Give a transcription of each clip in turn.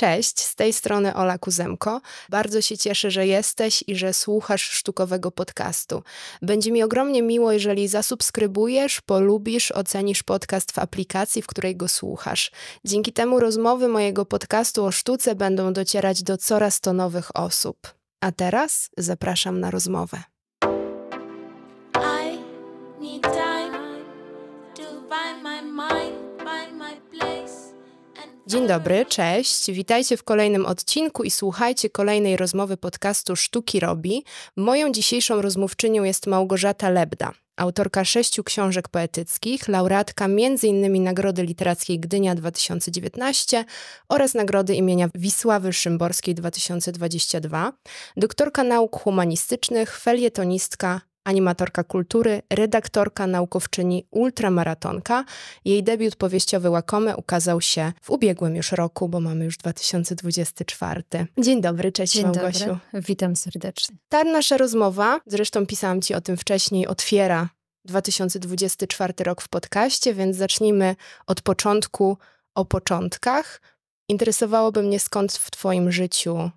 Cześć, z tej strony Ola Kuzemko. Bardzo się cieszę, że jesteś i że słuchasz sztukowego podcastu. Będzie mi ogromnie miło, jeżeli zasubskrybujesz, polubisz, ocenisz podcast w aplikacji, w której go słuchasz. Dzięki temu rozmowy mojego podcastu o sztuce będą docierać do coraz to nowych osób. A teraz zapraszam na rozmowę. I need Dzień dobry, cześć. Witajcie w kolejnym odcinku i słuchajcie kolejnej rozmowy podcastu Sztuki Robi. Moją dzisiejszą rozmówczynią jest Małgorzata Lebda, autorka sześciu książek poetyckich, laureatka m.in. Nagrody Literackiej Gdynia 2019 oraz Nagrody imienia Wisławy Szymborskiej 2022, doktorka nauk humanistycznych, felietonistka, animatorka kultury, redaktorka, naukowczyni, ultramaratonka. Jej debiut powieściowy Łakome ukazał się w ubiegłym już roku, bo mamy już 2024. Dzień dobry, cześć Dzień Małgosiu. Dobry. Witam serdecznie. Ta nasza rozmowa, zresztą pisałam ci o tym wcześniej, otwiera 2024 rok w podcaście, więc zacznijmy od początku o początkach. Interesowałoby mnie skąd w twoim życiu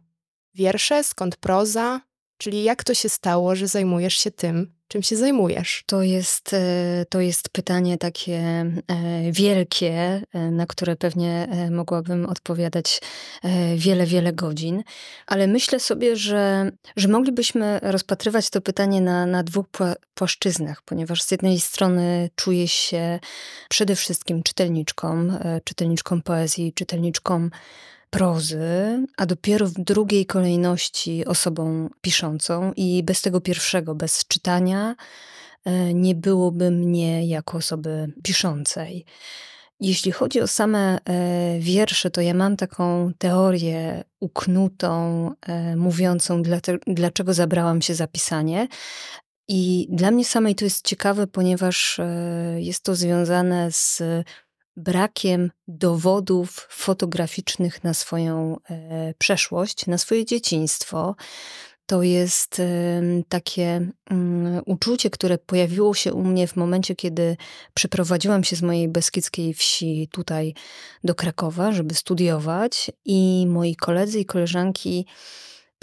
wiersze, skąd proza, Czyli jak to się stało, że zajmujesz się tym, czym się zajmujesz? To jest, e, to jest pytanie takie e, wielkie, e, na które pewnie mogłabym odpowiadać wiele, wiele godzin, ale myślę sobie, że, że moglibyśmy rozpatrywać to pytanie na, na dwóch płaszczyznach, ponieważ z jednej strony czuję się przede wszystkim czytelniczką, czytelniczką poezji, czytelniczką prozy, a dopiero w drugiej kolejności osobą piszącą, i bez tego pierwszego, bez czytania, e, nie byłoby mnie jako osoby piszącej. Jeśli chodzi o same e, wiersze, to ja mam taką teorię uknutą, e, mówiącą, dlaczego zabrałam się za pisanie. I dla mnie samej to jest ciekawe, ponieważ jest to związane z brakiem dowodów fotograficznych na swoją e, przeszłość, na swoje dzieciństwo. To jest e, takie um, uczucie, które pojawiło się u mnie w momencie, kiedy przeprowadziłam się z mojej beskidzkiej wsi tutaj do Krakowa, żeby studiować, i moi koledzy i koleżanki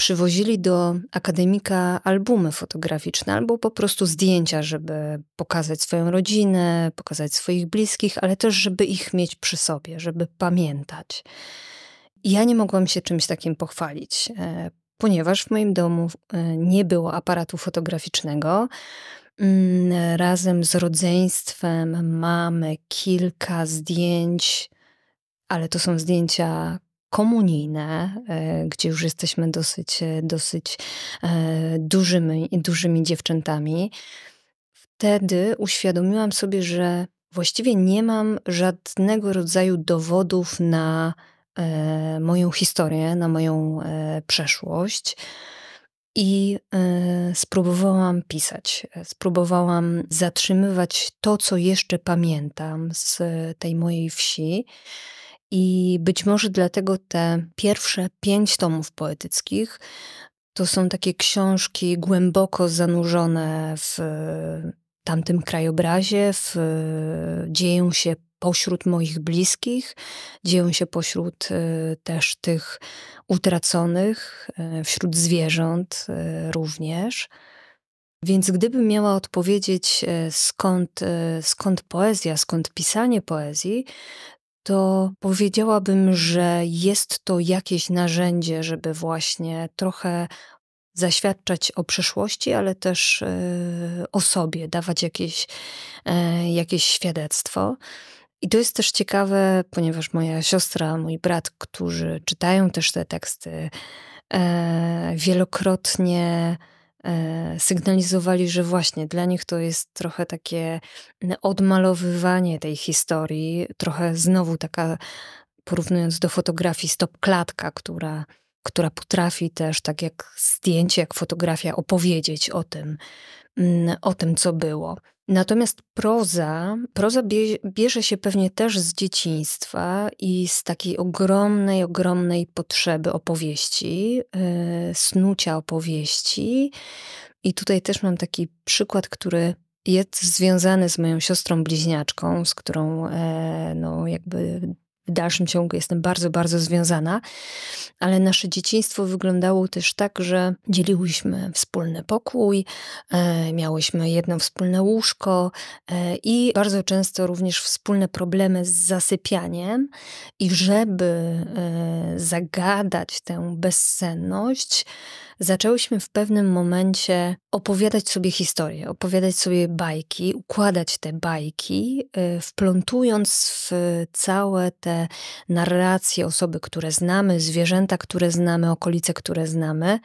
przywozili do akademika albumy fotograficzne albo po prostu zdjęcia, żeby pokazać swoją rodzinę, pokazać swoich bliskich, ale też, żeby ich mieć przy sobie, żeby pamiętać. Ja nie mogłam się czymś takim pochwalić, e, ponieważ w moim domu e, nie było aparatu fotograficznego. Mm, razem z rodzeństwem mamy kilka zdjęć, ale to są zdjęcia komunijne, e, gdzie już jesteśmy dosyć, e, dosyć e, dużymi, dużymi dziewczętami, wtedy uświadomiłam sobie, że właściwie nie mam żadnego rodzaju dowodów na moją historię, na moją przeszłość. I spróbowałam pisać, spróbowałam zatrzymywać to, co jeszcze pamiętam z tej mojej wsi i być może dlatego te pierwsze pięć tomów poetyckich to są takie książki głęboko zanurzone w e, tamtym krajobrazie, w, e, dzieją się pośród moich bliskich, dzieją się pośród e, też tych utraconych, wśród zwierząt również. Więc gdybym miała odpowiedzieć, skąd, skąd poezja, skąd pisanie poezji, to powiedziałabym, że jest to jakieś narzędzie, żeby właśnie trochę zaświadczać o przeszłości, ale też e, o sobie, dawać jakieś, e, jakieś świadectwo. I to jest też ciekawe, ponieważ moja siostra, mój brat, którzy czytają też te teksty, e, wielokrotnie E, sygnalizowali, że właśnie dla nich to jest trochę takie odmalowywanie tej historii, trochę znowu taka, porównując do fotografii, stopklatka, która, która potrafi też, tak jak zdjęcie, jak fotografia, opowiedzieć o tym, mm, o tym, co było. Natomiast proza, proza bie, bierze się pewnie też z dzieciństwa i z takiej ogromnej, ogromnej potrzeby opowieści, yy, snucia opowieści. I tutaj też mam taki przykład, który jest związany z moją siostrą bliźniaczką, z którą e, no, jakby w dalszym ciągu jestem bardzo, bardzo związana, ale nasze dzieciństwo wyglądało też tak, że dzieliłyśmy wspólny pokój, e, miałyśmy jedno wspólne łóżko e, i bardzo często również wspólne problemy z zasypianiem. I żeby e, zagadać tę bezsenność, zaczęłyśmy w pewnym momencie opowiadać sobie historie, opowiadać sobie bajki, układać te bajki, y, wplątując w całe te narracje osoby, które znamy, zwierzęta, które znamy, okolice, które znamy.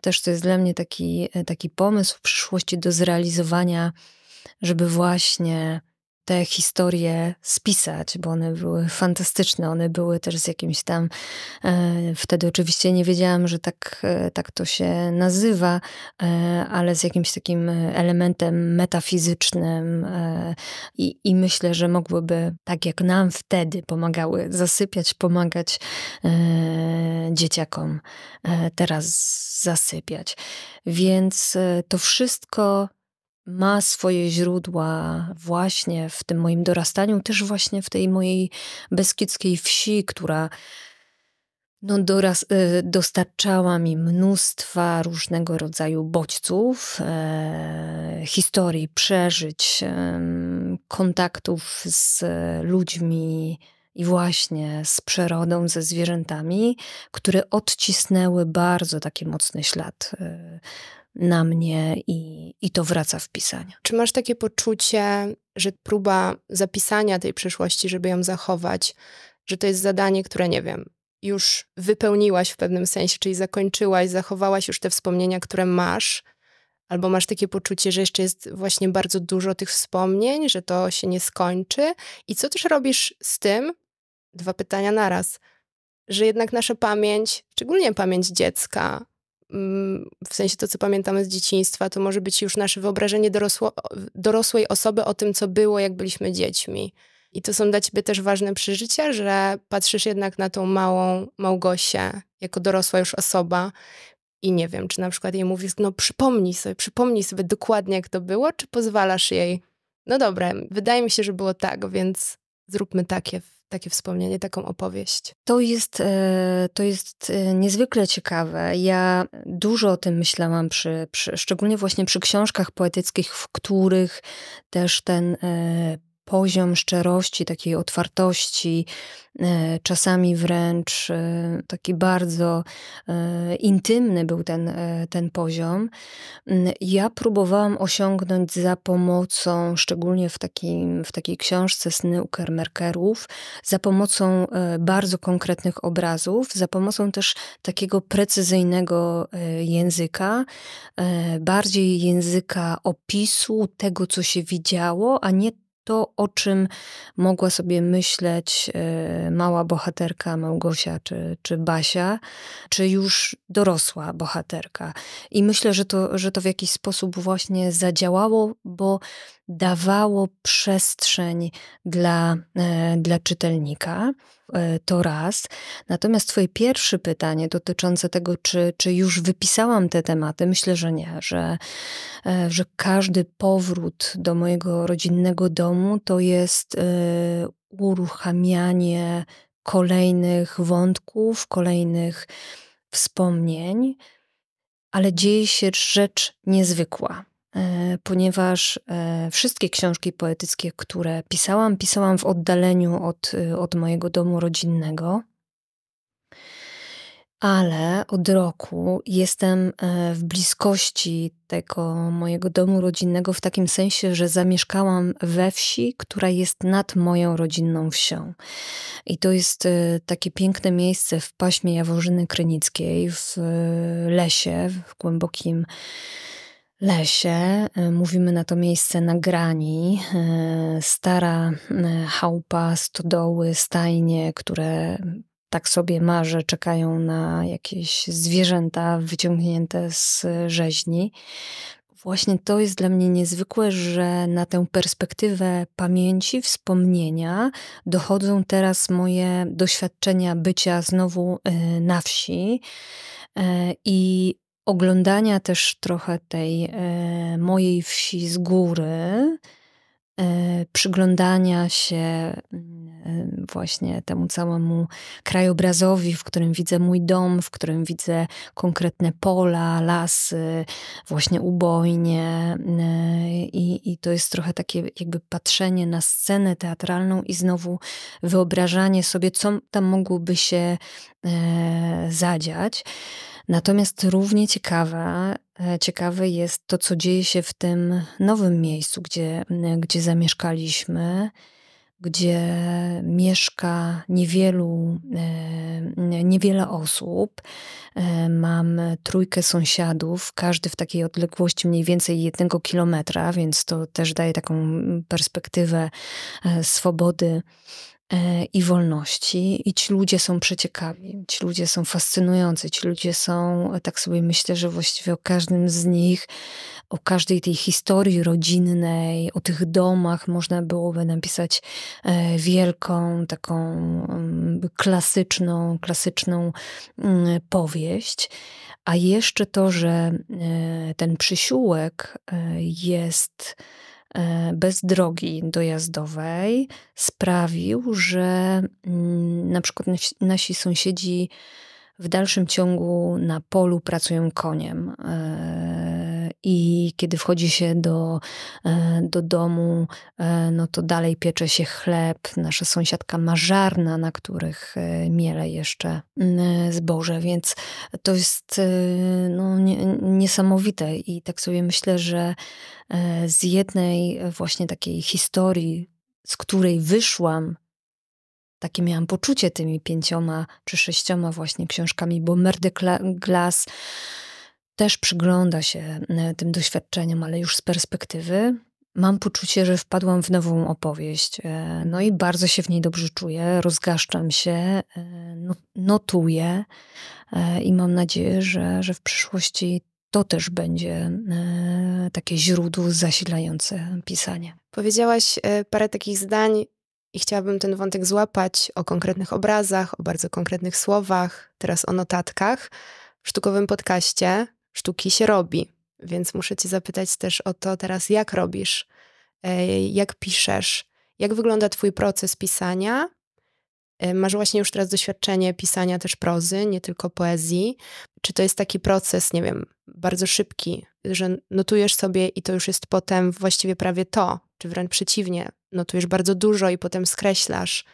Też to jest dla mnie taki, e, taki pomysł w przyszłości do zrealizowania, żeby właśnie te historie spisać, bo one były fantastyczne. One były też z jakimś tam. E, wtedy oczywiście nie wiedziałam, że tak, e, tak to się nazywa, e, ale z jakimś takim elementem metafizycznym i, i myślę, że mogłyby, tak jak nam wtedy pomagały zasypiać, pomagać dzieciakom teraz zasypiać. Więc to wszystko ma swoje źródła właśnie w tym moim dorastaniu, też właśnie w tej mojej beskidzkiej wsi, która no, doraz, y, dostarczała mi mnóstwa różnego rodzaju bodźców, e, historii, przeżyć, e, kontaktów z ludźmi i właśnie z przyrodą, ze zwierzętami, które odcisnęły bardzo taki mocny ślad. E, na mnie i, i to wraca w pisanie. Czy masz takie poczucie, że próba zapisania tej przeszłości, żeby ją zachować, że to jest zadanie, które nie wiem, już wypełniłaś w pewnym sensie, czyli zakończyłaś, zachowałaś już te wspomnienia, które masz, albo masz takie poczucie, że jeszcze jest właśnie bardzo dużo tych wspomnień, że to się nie skończy. I co też robisz z tym? Dwa pytania naraz. Że jednak nasza pamięć, szczególnie pamięć dziecka, Mm, w sensie to, co pamiętamy z dzieciństwa, to może być już nasze wyobrażenie dorosło, dorosłej osoby o tym, co było, jak byliśmy dziećmi. I to są dla ciebie też ważne przeżycia, że patrzysz jednak na tą małą Małgosię jako dorosła już osoba i nie wiem, czy na przykład jej mówisz, no przypomnij sobie, przypomnij sobie dokładnie, jak to było, czy pozwalasz jej, no dobra, wydaje mi się, że było tak, więc zróbmy takie w takie wspomnienie, taką opowieść? To jest, e, to jest e, niezwykle ciekawe. Ja dużo o tym myślałam, przy, przy, szczególnie właśnie przy książkach poetyckich, w których też ten e, poziom szczerości, takiej otwartości, e, czasami wręcz e, taki bardzo e, intymny był ten, ten poziom. Mm, ja próbowałam osiągnąć za pomocą, szczególnie w, takim, w takiej książce Sny Ukermerkerów, za pomocą bardzo konkretnych obrazów, za pomocą też takiego precyzyjnego języka, bardziej języka opisu tego, co się widziało, a nie to, o czym mogła sobie myśleć e, mała bohaterka Małgosia czy, czy Basia, czy już dorosła bohaterka. I myślę, że to, że to w jakiś sposób właśnie zadziałało, bo dawało przestrzeń dla, e, dla czytelnika. E, to raz. Natomiast Twoje pierwsze pytanie dotyczące tego, czy, czy już wypisałam te tematy, myślę, że nie, że, e, że każdy powrót do mojego rodzinnego domu to jest e, uruchamianie kolejnych wątków, kolejnych wspomnień, ale dzieje się rzecz niezwykła. E, ponieważ e, wszystkie książki poetyckie, które pisałam, pisałam w oddaleniu od, e, od mojego domu rodzinnego. Ale od roku jestem w bliskości tego mojego domu rodzinnego w takim sensie, że zamieszkałam we wsi, która jest nad moją rodzinną wsią. I to jest takie piękne miejsce w paśmie Jaworzyny Krynickiej, w lesie, w głębokim lesie. E, mówimy na to miejsce na grani. E, stara e, chałupa, stodoły, stajnie, które tak sobie marzę, czekają na jakieś zwierzęta wyciągnięte z rzeźni. Właśnie to jest dla mnie niezwykłe, że na tę perspektywę pamięci, wspomnienia dochodzą teraz moje doświadczenia bycia znowu na wsi. I oglądania też trochę tej e, mojej wsi z góry, e, przyglądania się mm, e, właśnie temu całemu krajobrazowi, w którym widzę mój dom, w którym widzę konkretne pola, lasy, właśnie ubojnie. Mm, e, I, I to jest trochę takie jakby patrzenie na scenę teatralną i znowu wyobrażanie sobie, co tam mogłoby się e, zadziać. Natomiast równie ciekawe, e, ciekawe jest to, co dzieje się w tym nowym miejscu, gdzie, gdzie zamieszkaliśmy, gdzie mieszka niewielu, e, niewiele osób. E, mam trójkę sąsiadów, każdy w takiej odległości mniej więcej jednego kilometra, więc to też daje taką perspektywę swobody E, i wolności. I ci ludzie są przeciekawi, ci ludzie są fascynujący, ci ludzie są, tak sobie myślę, że właściwie o każdym z nich, o każdej tej historii rodzinnej, o tych domach można byłoby napisać e, wielką, taką mm, klasyczną, klasyczną mm, powieść. A jeszcze to, że e, ten przysiółek jest E, bez drogi dojazdowej sprawił, że mm, na przykład nasi sąsiedzi w dalszym ciągu na polu pracują koniem. E, I kiedy wchodzi się do, e, do domu, e, no to dalej piecze się chleb. Nasza sąsiadka ma żarna, na których miele jeszcze zboże, więc to jest no, niesamowite. I tak sobie myślę, że z jednej właśnie takiej historii, z której wyszłam, takie miałam poczucie tymi pięcioma czy sześcioma właśnie książkami, bo Merdy Glass też przygląda się e, tym doświadczeniom, ale już z perspektywy. Mam poczucie, że wpadłam w nową opowieść. E, no i bardzo się w niej dobrze czuję, rozgaszczam się, e, no, notuję i mam nadzieję, że, że w przyszłości to też będzie takie źródło zasilające pisanie. Powiedziałaś parę takich zdań i chciałabym ten wątek złapać o konkretnych obrazach, o bardzo konkretnych słowach, teraz o notatkach. W sztukowym podcaście sztuki się robi, więc muszę Cię zapytać też o to teraz, jak robisz, e, jak piszesz, jak wygląda Twój proces pisania. E, masz właśnie już teraz doświadczenie pisania też prozy, nie tylko poezji. Czy to jest taki proces, nie wiem, bardzo szybki, że notujesz sobie i to już jest potem właściwie prawie to, czy wręcz przeciwnie, notujesz bardzo dużo i potem skreślasz.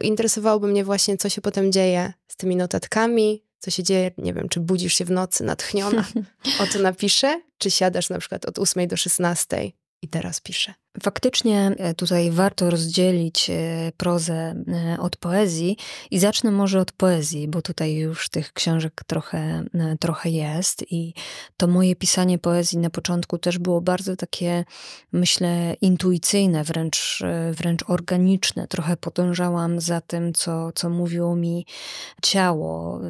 interesowałoby mnie właśnie, co się potem dzieje z tymi notatkami, co się dzieje, nie wiem, czy budzisz się w nocy natchniona, o to napiszę, czy siadasz na przykład od 8 do 16 i teraz piszę. Faktycznie e, tutaj warto rozdzielić e, prozę e, od poezji i zacznę może od poezji, bo tutaj już tych książek trochę, trochę jest i to moje pisanie poezji na początku też było bardzo takie, myślę, intuicyjne, wręcz, wręcz organiczne. Trochę podążałam za tym, co, co mówiło mi ciało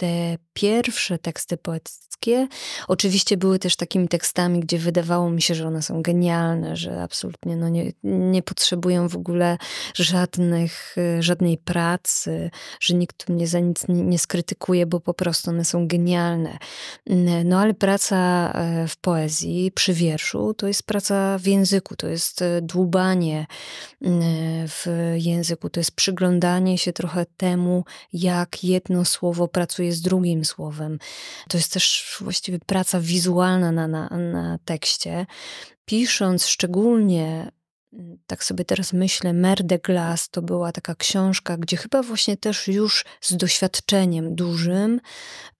te pierwsze teksty poetyckie oczywiście były też takimi tekstami, gdzie wydawało mi się, że one są genialne, że absolutnie no nie, nie potrzebują w ogóle żadnych, y, żadnej pracy, że nikt mnie za nic nie, nie skrytykuje, bo po prostu one są genialne. No ale praca e, w poezji, przy wierszu, to jest praca w języku, to jest e, dłubanie w języku, to jest przyglądanie się trochę temu, jak jedno słowo pracuje jest drugim słowem. To jest też właściwie praca wizualna na, na, na tekście. Pisząc szczególnie Mm, tak sobie teraz myślę, de Glass to była taka książka, gdzie chyba właśnie też już z doświadczeniem dużym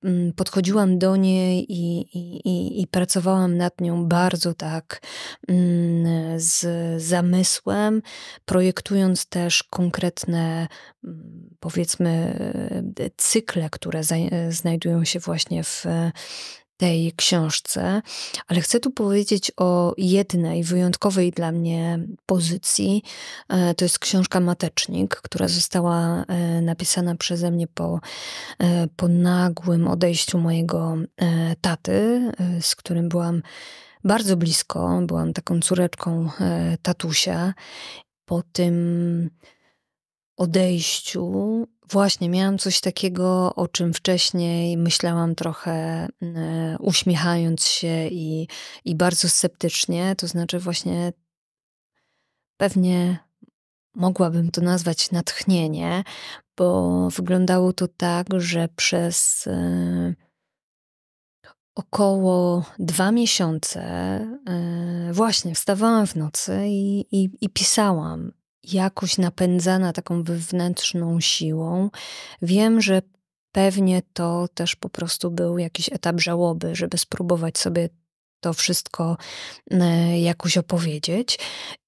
mm, podchodziłam do niej i, i, i, i pracowałam nad nią bardzo tak mm, z zamysłem, projektując też konkretne, powiedzmy, e, cykle, które e, znajdują się właśnie w tej książce, ale chcę tu powiedzieć o jednej wyjątkowej dla mnie pozycji. E, to jest książka Matecznik, która została e, napisana przeze mnie po, e, po nagłym odejściu mojego taty, z którym byłam bardzo blisko. Byłam taką córeczką tatusia. Po tym odejściu Właśnie, miałam coś takiego, o czym wcześniej myślałam trochę mm, uśmiechając się i, i bardzo sceptycznie, to znaczy właśnie pewnie mogłabym to nazwać natchnienie, bo wyglądało to tak, że przez e, około dwa miesiące e, właśnie wstawałam w nocy i, i, i pisałam jakoś napędzana taką wewnętrzną siłą. Wiem, że pewnie to też po prostu był jakiś etap żałoby, żeby spróbować sobie to wszystko e, jakoś opowiedzieć.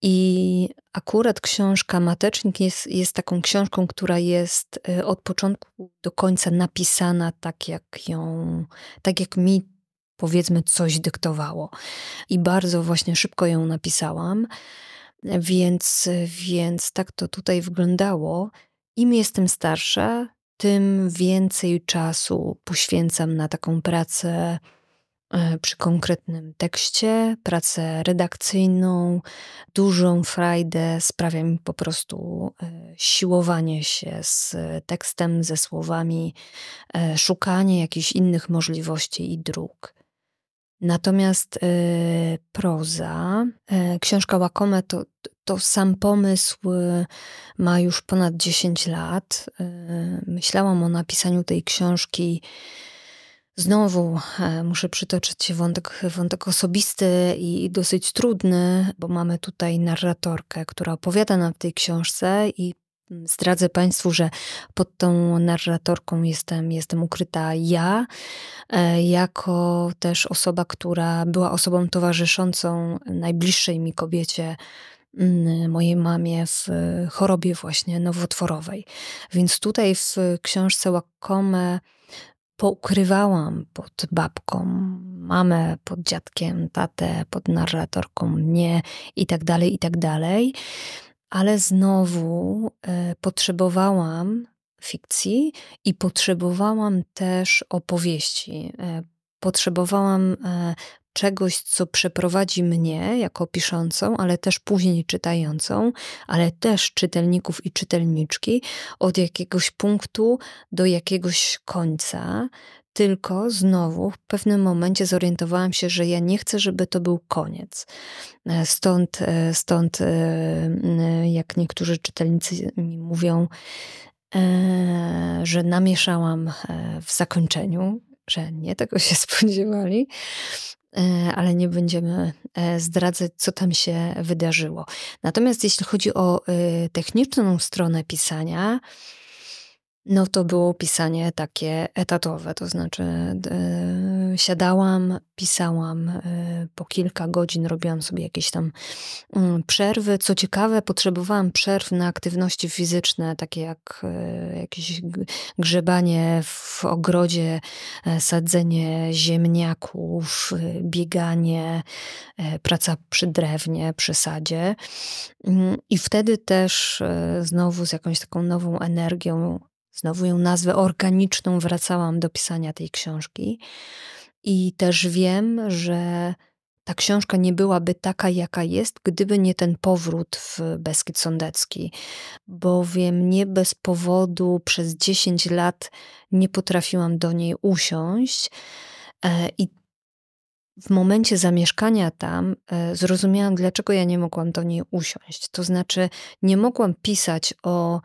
I akurat książka Matecznik jest, jest taką książką, która jest e, od początku do końca napisana tak, jak ją, tak jak mi powiedzmy coś dyktowało. I bardzo właśnie szybko ją napisałam. Więc, więc tak to tutaj wyglądało. Im jestem starsza, tym więcej czasu poświęcam na taką pracę e, przy konkretnym tekście, pracę redakcyjną. Dużą frajdę sprawia mi po prostu e, siłowanie się z tekstem, ze słowami, e, szukanie jakichś innych możliwości i dróg. Natomiast y, proza, y, książka Łakome to, to sam pomysł y, ma już ponad 10 lat. myślałam o napisaniu tej książki. Znowu muszę przytoczyć wątek, wątek osobisty i, i dosyć trudny, bo mamy tutaj narratorkę, która opowiada nam w tej książce i Zdradzę Państwu, że pod tą narratorką jestem, jestem ukryta ja, e, jako też osoba, która była osobą towarzyszącą najbliższej mi kobiecie, mojej mamie w chorobie właśnie nowotworowej. Więc tutaj w książce Łakome poukrywałam pod babką, mamę, pod dziadkiem, tatę, pod narratorką mnie i tak dalej, i tak dalej ale znowu e, potrzebowałam fikcji i potrzebowałam też opowieści. E, potrzebowałam e, czegoś, co przeprowadzi mnie jako piszącą, ale też później czytającą, ale też czytelników i czytelniczki od jakiegoś punktu do jakiegoś końca, tylko znowu w pewnym momencie zorientowałam się, że ja nie chcę, żeby to był koniec. E, stąd, e, stąd e, jak niektórzy czytelnicy mi mówią, że namieszałam w zakończeniu, że nie tego się spodziewali, ale nie będziemy zdradzać, co tam się wydarzyło. Natomiast jeśli chodzi o techniczną stronę pisania, no to było pisanie takie etatowe, to znaczy yy, siadałam, pisałam yy, po kilka godzin, robiłam sobie jakieś tam yy, przerwy. Co ciekawe, potrzebowałam przerw na aktywności fizyczne, takie jak e, jakieś grzebanie w ogrodzie, sadzenie ziemniaków, bieganie, praca przy drewnie, przy sadzie. Mm, I wtedy też znowu z jakąś taką nową energią znowu ją nazwę organiczną, wracałam do pisania tej książki. I też wiem, że ta książka nie byłaby taka, jaka jest, gdyby nie ten powrót w Beskid Sądecki, bowiem nie bez powodu przez 10 lat nie potrafiłam do niej usiąść. E, I w momencie zamieszkania tam e, zrozumiałam, dlaczego ja nie mogłam do niej usiąść. To znaczy, nie mogłam pisać o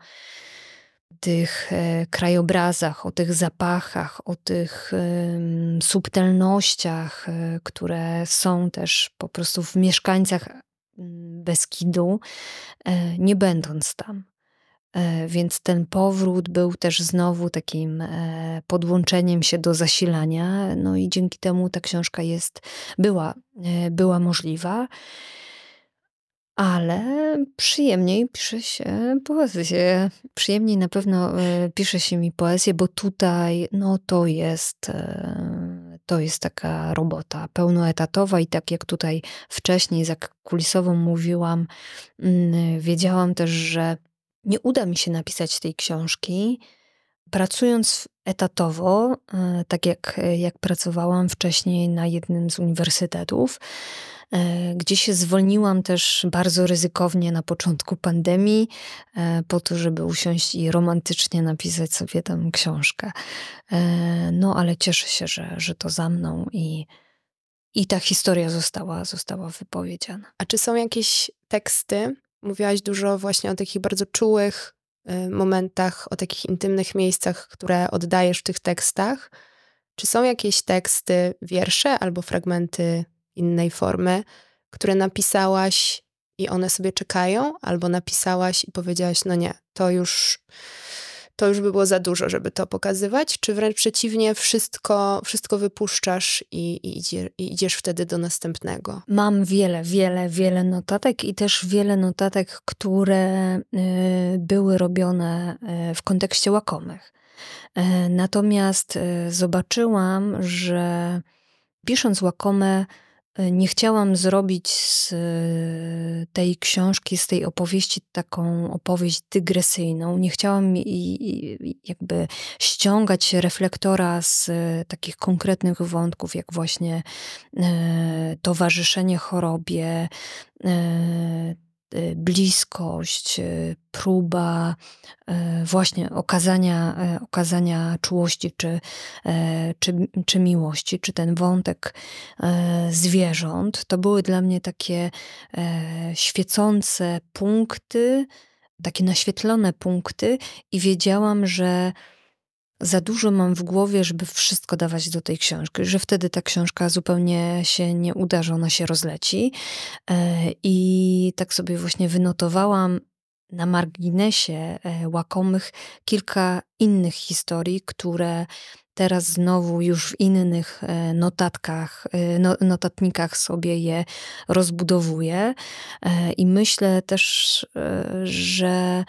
tych e, krajobrazach, o tych zapachach, o tych subtelnościach, e, które są też po prostu w mieszkańcach Beskidu, e, nie będąc tam. Więc ten powrót był też znowu takim podłączeniem się do zasilania, no i dzięki temu ta książka jest, była, była możliwa ale przyjemniej pisze się poezję. Przyjemniej na pewno e, pisze się mi poezję, bo tutaj no to jest e, to jest taka robota pełnoetatowa i tak jak tutaj wcześniej za kulisową mówiłam, mm, wiedziałam też, że nie uda mi się napisać tej książki, pracując etatowo, e, tak jak, jak pracowałam wcześniej na jednym z uniwersytetów, E, gdzie się zwolniłam też bardzo ryzykownie na początku pandemii, e, po to, żeby usiąść i romantycznie napisać sobie tam książkę. E, no ale cieszę się, że, że to za mną i, i ta historia została, została wypowiedziana. A czy są jakieś teksty? Mówiłaś dużo właśnie o takich bardzo czułych momentach, o takich intymnych miejscach, które oddajesz w tych tekstach. Czy są jakieś teksty, wiersze albo fragmenty innej formy, które napisałaś i one sobie czekają, albo napisałaś i powiedziałaś, no nie, to już, to już by było za dużo, żeby to pokazywać, czy wręcz przeciwnie, wszystko, wszystko wypuszczasz i, i, idzie, i idziesz wtedy do następnego? Mam wiele, wiele, wiele notatek i też wiele notatek, które y, były robione y, w kontekście łakomych. Y, natomiast y, zobaczyłam, że pisząc łakome, nie chciałam zrobić z e, tej książki, z tej opowieści taką opowieść dygresyjną. Nie chciałam jakby ściągać reflektora z e, takich konkretnych wątków, jak właśnie e, towarzyszenie chorobie, Y, bliskość, y, próba y, właśnie okazania, okazania czułości czy, czy, czy miłości, czy ten wątek zwierząt, to były dla mnie takie e, świecące punkty, takie naświetlone punkty, i wiedziałam, że za dużo mam w głowie, żeby wszystko dawać do tej książki, że wtedy ta książka zupełnie się nie uda, że ona się rozleci. E, I tak sobie właśnie wynotowałam na marginesie e, łakomych kilka innych historii, które teraz znowu już w innych e, notatkach, no, notatnikach sobie je rozbudowuję. I myślę też, że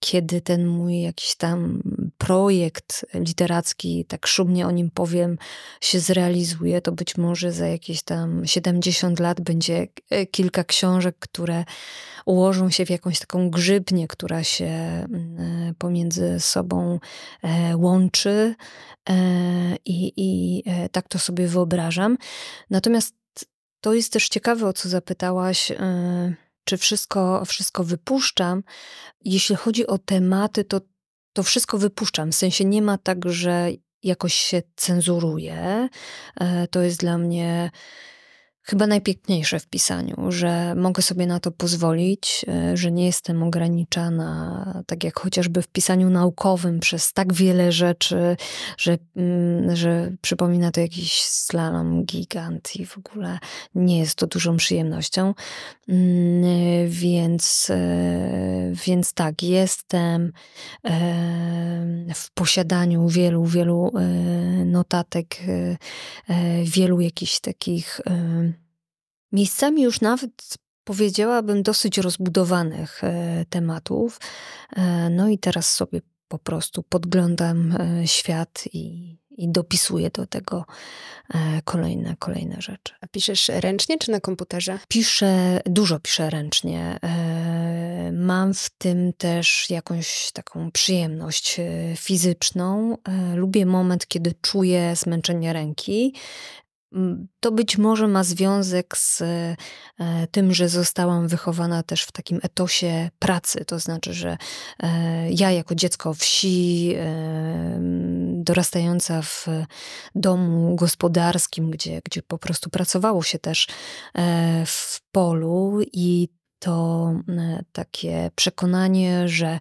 kiedy ten mój jakiś tam projekt literacki, tak szumnie o nim powiem, się zrealizuje, to być może za jakieś tam 70 lat będzie e, kilka książek, które ułożą się w jakąś taką grzybnię, która się mm, e, pomiędzy sobą e, łączy. I, i tak to sobie wyobrażam. Natomiast to jest też ciekawe, o co zapytałaś czy wszystko, wszystko wypuszczam. Jeśli chodzi o tematy, to, to wszystko wypuszczam. W sensie nie ma tak, że jakoś się cenzuruje. E, to jest dla mnie chyba najpiękniejsze w pisaniu, że mogę sobie na to pozwolić, e, że nie jestem ograniczana, tak jak chociażby w pisaniu naukowym, przez tak wiele rzeczy, że, mm, że przypomina to jakiś slalom gigant i w ogóle nie jest to dużą przyjemnością. Mm, e, więc, e, więc tak, jestem w posiadaniu wielu, wielu notatek, wielu jakichś takich Miejscami już nawet powiedziałabym dosyć rozbudowanych e, tematów. E, no i teraz sobie po prostu podglądam e, świat i, i dopisuję do tego kolejne, kolejne rzeczy. A piszesz ręcznie czy na komputerze? Piszę, dużo piszę ręcznie. Mam w tym też jakąś taką przyjemność fizyczną. Lubię moment, kiedy czuję zmęczenie ręki to być może ma związek z e, tym, że zostałam wychowana też w takim etosie pracy, to znaczy, że e, ja jako dziecko wsi, e, dorastająca w domu gospodarskim, gdzie, gdzie po prostu pracowało się też w polu i to takie przekonanie, że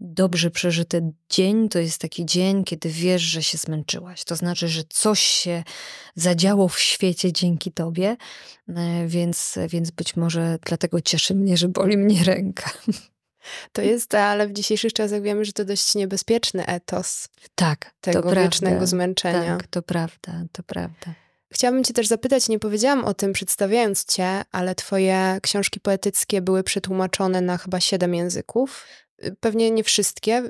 dobrze przeżyty dzień to jest taki dzień, kiedy wiesz, że się zmęczyłaś. To znaczy, że coś się zadziało w świecie dzięki tobie, e, więc, więc być może dlatego cieszy mnie, że boli mnie ręka. To jest, ale w dzisiejszych czasach wiemy, że to dość niebezpieczny etos. Tak, tego to wiecznego prawda. zmęczenia. Tak, to prawda, to prawda. Chciałabym Cię też zapytać, nie powiedziałam o tym przedstawiając Cię, ale Twoje książki poetyckie były przetłumaczone na chyba siedem języków. Y, pewnie nie wszystkie,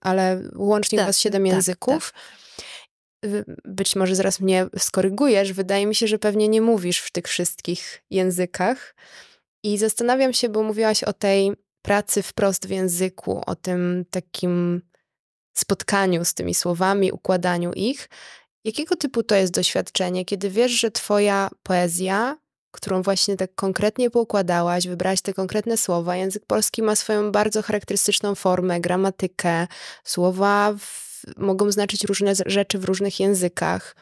ale łącznie tak, was siedem tak, języków. Tak. Być może zaraz mnie skorygujesz. Wydaje mi się, że pewnie nie mówisz w tych wszystkich językach. I zastanawiam się, bo mówiłaś o tej pracy wprost w języku, o tym takim spotkaniu z tymi słowami, układaniu ich. Jakiego typu to jest doświadczenie, kiedy wiesz, że twoja poezja którą właśnie tak konkretnie poukładałaś, wybrałaś te konkretne słowa. Język polski ma swoją bardzo charakterystyczną formę, gramatykę. Słowa w, mogą znaczyć różne rzeczy w różnych językach.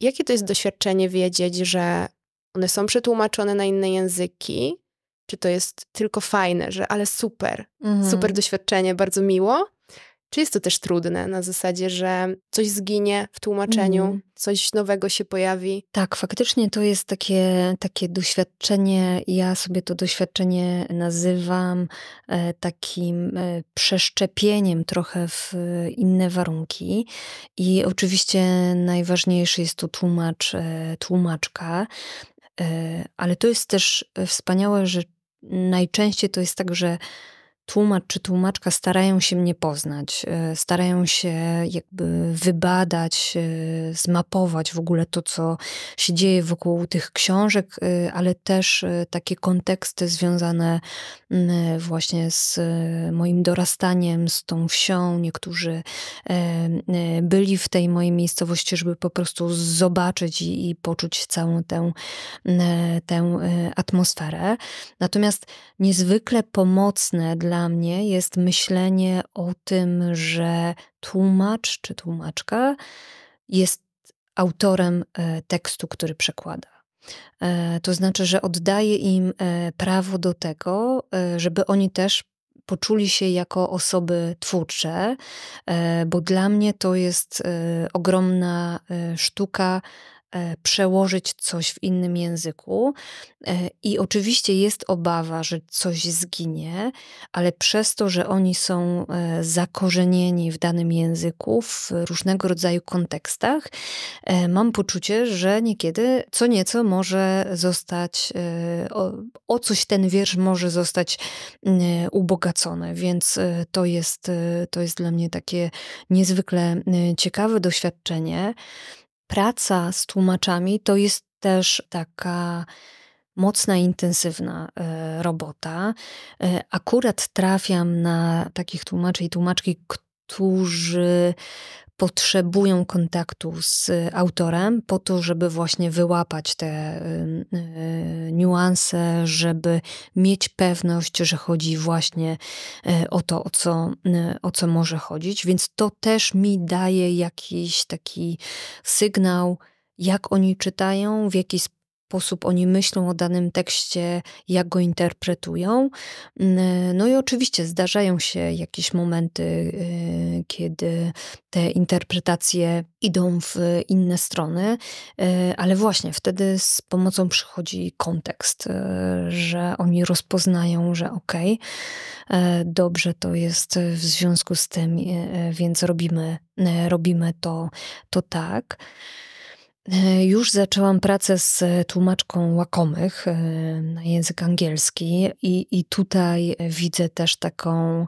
Jakie to jest doświadczenie wiedzieć, że one są przetłumaczone na inne języki? Czy to jest tylko fajne, że ale super, mhm. super doświadczenie, bardzo miło? Czy jest to też trudne na zasadzie, że coś zginie w tłumaczeniu, mm. coś nowego się pojawi? Tak, faktycznie to jest takie, takie doświadczenie. Ja sobie to doświadczenie nazywam e, takim e, przeszczepieniem trochę w inne warunki. I oczywiście najważniejszy jest tu tłumacz, e, tłumaczka. E, ale to jest też wspaniałe, że najczęściej to jest tak, że tłumacz czy tłumaczka starają się mnie poznać, e, starają się jakby wybadać, e, zmapować w ogóle to, co się dzieje wokół tych książek, e, ale też takie konteksty związane właśnie z moim dorastaniem, z tą wsią. Niektórzy byli w tej mojej miejscowości, żeby po prostu zobaczyć i, i poczuć całą tę, tę atmosferę. Natomiast niezwykle pomocne dla dla mnie jest myślenie o tym, że tłumacz czy tłumaczka jest autorem e, tekstu, który przekłada. E, to znaczy, że oddaje im e, prawo do tego, żeby oni też poczuli się jako osoby twórcze, bo dla mnie to jest ogromna sztuka E, przełożyć coś w innym języku. E, I oczywiście jest obawa, że coś zginie, ale przez to, że oni są e, zakorzenieni w danym języku, w różnego rodzaju kontekstach, mam poczucie, że niekiedy co nieco może zostać, o, coś ten wiersz może zostać ubogacony, więc to jest, to jest dla mnie takie niezwykle ciekawe doświadczenie praca z tłumaczami to jest też taka mocna, intensywna e, robota. E, akurat trafiam na takich tłumaczy i tłumaczki, którzy potrzebują kontaktu z autorem po to, żeby właśnie wyłapać te y, y, niuanse, żeby mieć pewność, że chodzi właśnie y, o to, o co, o co może chodzić. Więc to też mi daje jakiś taki sygnał, jak oni czytają, w jaki sposób sposób oni myślą o danym tekście, jak go interpretują. Mm, no i oczywiście zdarzają się jakieś momenty, y, kiedy te interpretacje idą w inne strony, y, ale właśnie wtedy z pomocą przychodzi kontekst, y, że oni rozpoznają, że okej, okay, dobrze to jest w związku z tym, więc robimy, robimy to, to tak. E, już zaczęłam pracę z e, tłumaczką łakomych e, na język angielski i, i tutaj widzę też taką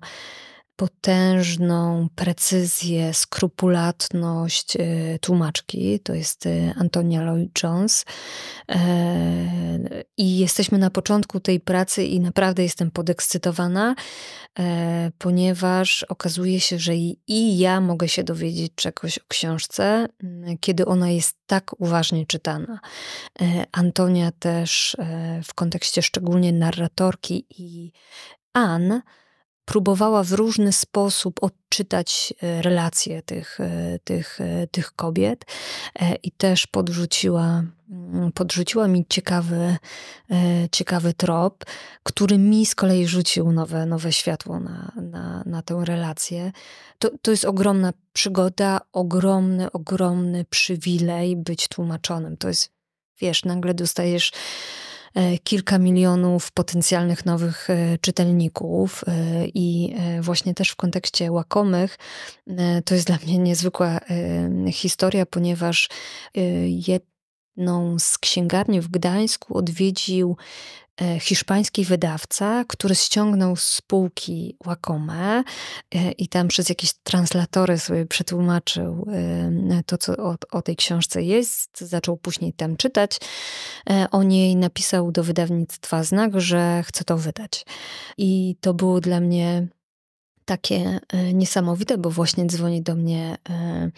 potężną precyzję, skrupulatność e, tłumaczki, to jest e, Antonia Lloyd-Jones. E, I jesteśmy na początku tej pracy i naprawdę jestem podekscytowana, ponieważ okazuje się, że i ja mogę się dowiedzieć czegoś o książce, kiedy ona jest tak uważnie czytana. Antonia też w kontekście szczególnie narratorki i Ann, próbowała w różny sposób odczytać e, relacje tych, e, tych, e, tych kobiet i też podrzuciła, mm, podrzuciła mi ciekawy, ciekawy trop, który mi z kolei rzucił nowe, nowe światło na, na, na tę relację. To, to jest ogromna przygoda, ogromny, ogromny przywilej być tłumaczonym. To jest, wiesz, nagle dostajesz E, kilka milionów potencjalnych nowych e, czytelników e, i właśnie też w kontekście łakomych to jest dla mnie niezwykła historia, ponieważ jedną z księgarni w Gdańsku odwiedził E, hiszpański wydawca, który ściągnął z spółki Wacomę e, i tam przez jakieś translatory sobie przetłumaczył e, to, co o, o, tej książce jest. Zaczął później tam czytać. O niej napisał do wydawnictwa znak, że chce to wydać. I to było dla mnie takie e, niesamowite, bo właśnie dzwoni do mnie e,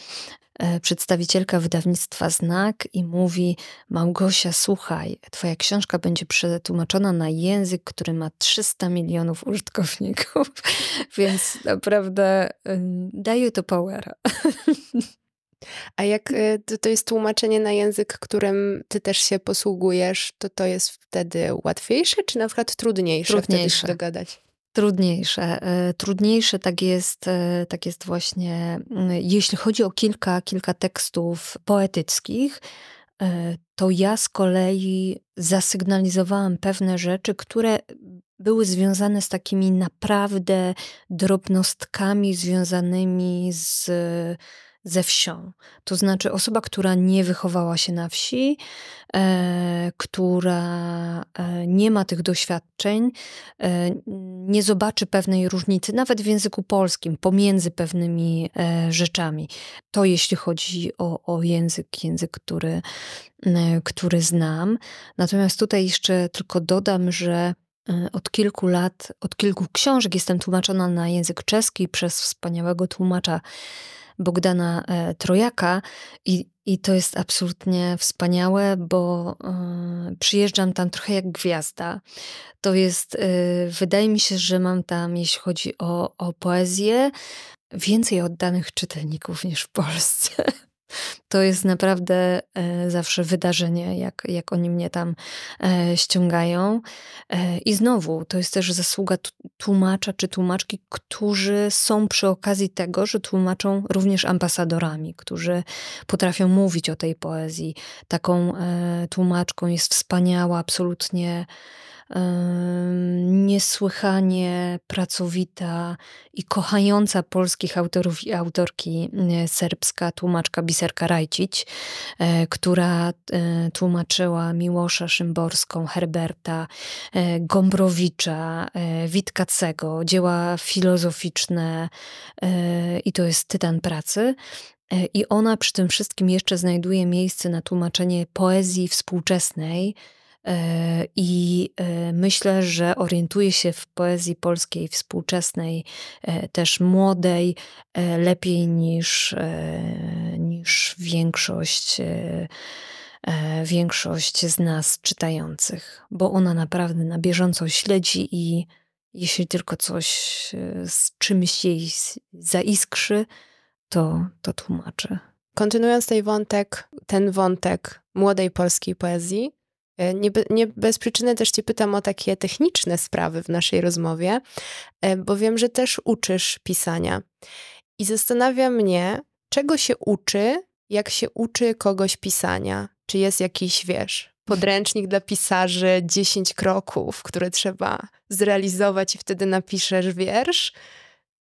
e, przedstawicielka wydawnictwa Znak i mówi: Małgosia, słuchaj, Twoja książka będzie przetłumaczona na język, który ma 300 milionów użytkowników, więc naprawdę daje to power. A jak to jest tłumaczenie na język, którym ty też się posługujesz, to to jest wtedy łatwiejsze, czy na przykład trudniejsze, trudniejsze. wtedy się dogadać? Trudniejsze. E, trudniejsze tak jest, e, tak jest właśnie, jeśli chodzi o kilka, kilka tekstów poetyckich, e, to ja z kolei zasygnalizowałam pewne rzeczy, które były związane z takimi naprawdę drobnostkami związanymi z ze wsią. To znaczy osoba, która nie wychowała się na wsi, e, która e, nie ma tych doświadczeń, e, nie zobaczy pewnej różnicy, nawet w języku polskim, pomiędzy pewnymi e, rzeczami. To jeśli chodzi o, o język, język, który, który znam. Natomiast tutaj jeszcze tylko dodam, że e, od kilku lat, od kilku książek jestem tłumaczona na język czeski przez wspaniałego tłumacza Bogdana e, Trojaka i, i to jest absolutnie wspaniałe, bo y, przyjeżdżam tam trochę jak gwiazda. To jest, y, wydaje mi się, że mam tam, jeśli chodzi o, o poezję, więcej oddanych czytelników niż w Polsce. To jest naprawdę e, zawsze wydarzenie, jak, jak oni mnie tam e, ściągają. E, I znowu, to jest też zasługa tłumacza czy tłumaczki, którzy są przy okazji tego, że tłumaczą również ambasadorami, którzy potrafią mówić o tej poezji. Taką tłumaczką jest wspaniała, absolutnie niesłychanie pracowita i kochająca polskich autorów i autorki e, serbska tłumaczka Biserka Rajcić, e, która e, tłumaczyła Miłosza Szymborską, Herberta, Gombrowicza, Witkacego, dzieła filozoficzne i to jest tytan pracy. I ona przy tym wszystkim jeszcze znajduje miejsce na tłumaczenie poezji współczesnej, E, I e, myślę, że orientuje się w poezji polskiej współczesnej, e, też młodej, lepiej niż, niż większość większość z nas czytających, bo ona naprawdę na bieżąco śledzi i jeśli tylko coś z czymś jej zaiskrzy, to, to tłumaczy. Kontynuując ten wątek, ten wątek młodej polskiej poezji, E, nie, be, nie bez przyczyny też Cię pytam o takie techniczne sprawy w naszej rozmowie, e, bo wiem, że też uczysz pisania. I zastanawia mnie, czego się uczy, jak się uczy kogoś pisania? Czy jest jakiś, wiesz, podręcznik dla pisarzy, 10 kroków, które trzeba zrealizować i wtedy napiszesz wiersz?